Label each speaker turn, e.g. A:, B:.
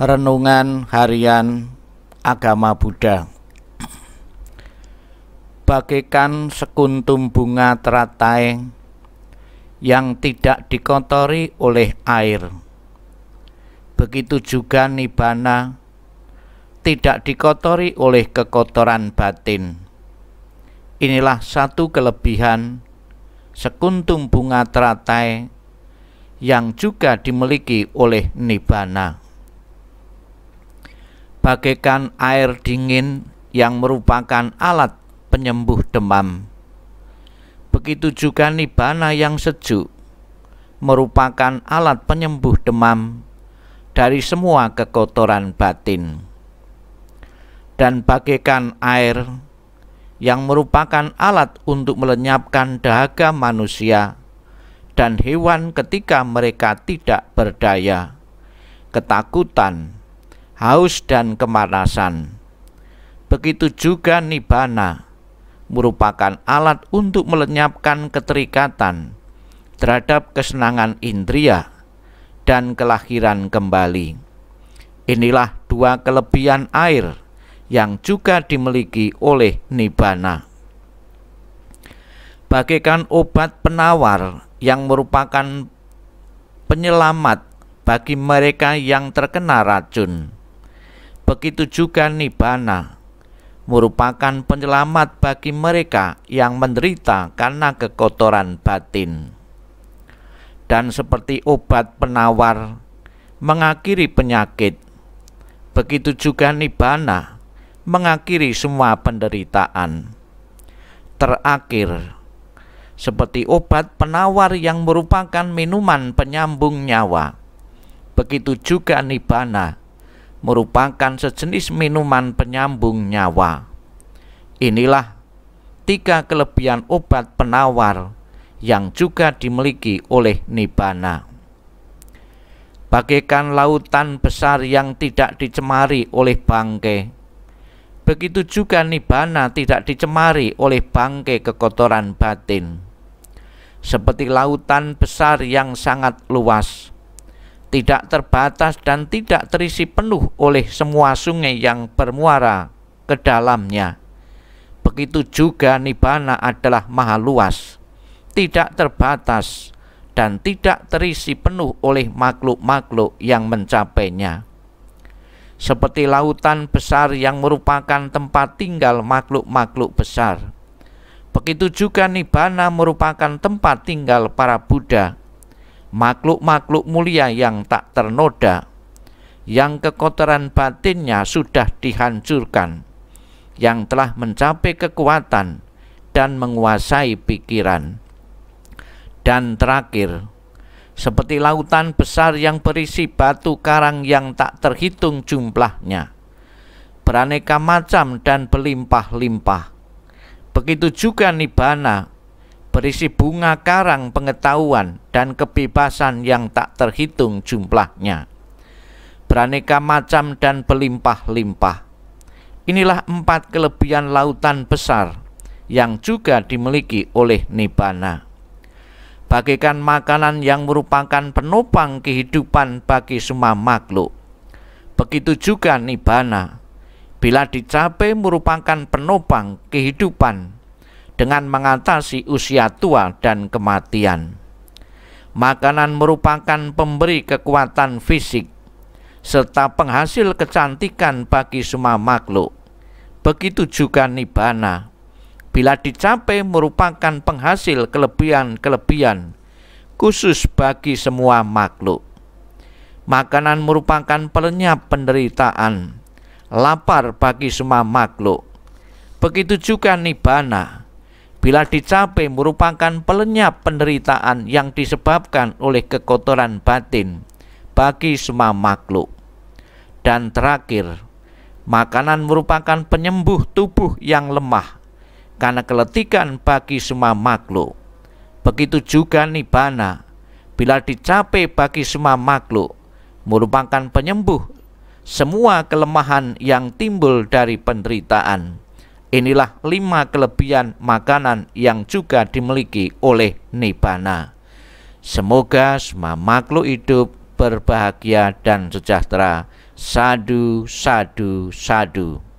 A: renungan harian agama Buddha. Bagaikan sekuntum bunga teratai yang tidak dikotori oleh air. Begitu juga nibana tidak dikotori oleh kekotoran batin. Inilah satu kelebihan sekuntum bunga teratai yang juga dimiliki oleh Nibbana bagaikan air dingin yang merupakan alat penyembuh demam. Begitu juga nibana yang sejuk merupakan alat penyembuh demam dari semua kekotoran batin. Dan bagaikan air yang merupakan alat untuk melenyapkan dahaga manusia dan hewan ketika mereka tidak berdaya, ketakutan, haus dan kemanasan. Begitu juga nibana merupakan alat untuk melenyapkan keterikatan terhadap kesenangan indria dan kelahiran kembali. Inilah dua kelebihan air yang juga dimiliki oleh nibana. Bagaikan obat penawar yang merupakan penyelamat bagi mereka yang terkena racun begitu juga nibbana merupakan penyelamat bagi mereka yang menderita karena kekotoran batin. Dan seperti obat penawar mengakhiri penyakit, begitu juga nibbana mengakhiri semua penderitaan. Terakhir, seperti obat penawar yang merupakan minuman penyambung nyawa, begitu juga nibbana merupakan sejenis minuman penyambung nyawa. Inilah tiga kelebihan obat penawar yang juga dimiliki oleh Nibbana. Bagaikan lautan besar yang tidak dicemari oleh bangke. begitu juga Nibbana tidak dicemari oleh bangke kekotoran batin. Seperti lautan besar yang sangat luas, tidak terbatas dan tidak terisi penuh oleh semua sungai yang bermuara ke dalamnya. Begitu juga nibbana adalah maha luas, tidak terbatas dan tidak terisi penuh oleh makhluk-makhluk yang mencapainya. Seperti lautan besar yang merupakan tempat tinggal makhluk-makhluk besar. Begitu juga nibbana merupakan tempat tinggal para Buddha makhluk-makhluk mulia yang tak ternoda, yang kekotoran batinnya sudah dihancurkan, yang telah mencapai kekuatan dan menguasai pikiran. Dan terakhir, seperti lautan besar yang berisi batu karang yang tak terhitung jumlahnya, beraneka macam dan berlimpah-limpah. Begitu juga nibana, berisi bunga karang pengetahuan dan kebebasan yang tak terhitung jumlahnya. Beraneka macam dan berlimpah-limpah. Inilah empat kelebihan lautan besar yang juga dimiliki oleh Nibbana. Bagikan makanan yang merupakan penopang kehidupan bagi semua makhluk. Begitu juga Nibbana, bila dicapai merupakan penopang kehidupan dengan mengatasi usia tua dan kematian. Makanan merupakan pemberi kekuatan fisik serta penghasil kecantikan bagi semua makhluk. Begitu juga nibana. Bila dicapai merupakan penghasil kelebihan-kelebihan khusus bagi semua makhluk. Makanan merupakan pelenyap penderitaan, lapar bagi semua makhluk. Begitu juga nibana Bila dicapai merupakan pelenyap penderitaan yang disebabkan oleh kekotoran batin bagi semua makhluk. Dan terakhir, makanan merupakan penyembuh tubuh yang lemah karena keletikan bagi semua makhluk. Begitu juga nibana, bila dicapai bagi semua makhluk, merupakan penyembuh semua kelemahan yang timbul dari penderitaan. Inilah lima kelebihan makanan yang juga dimiliki oleh Nibbana. Semoga semua makhluk hidup berbahagia dan sejahtera. Sadu, sadu, sadu.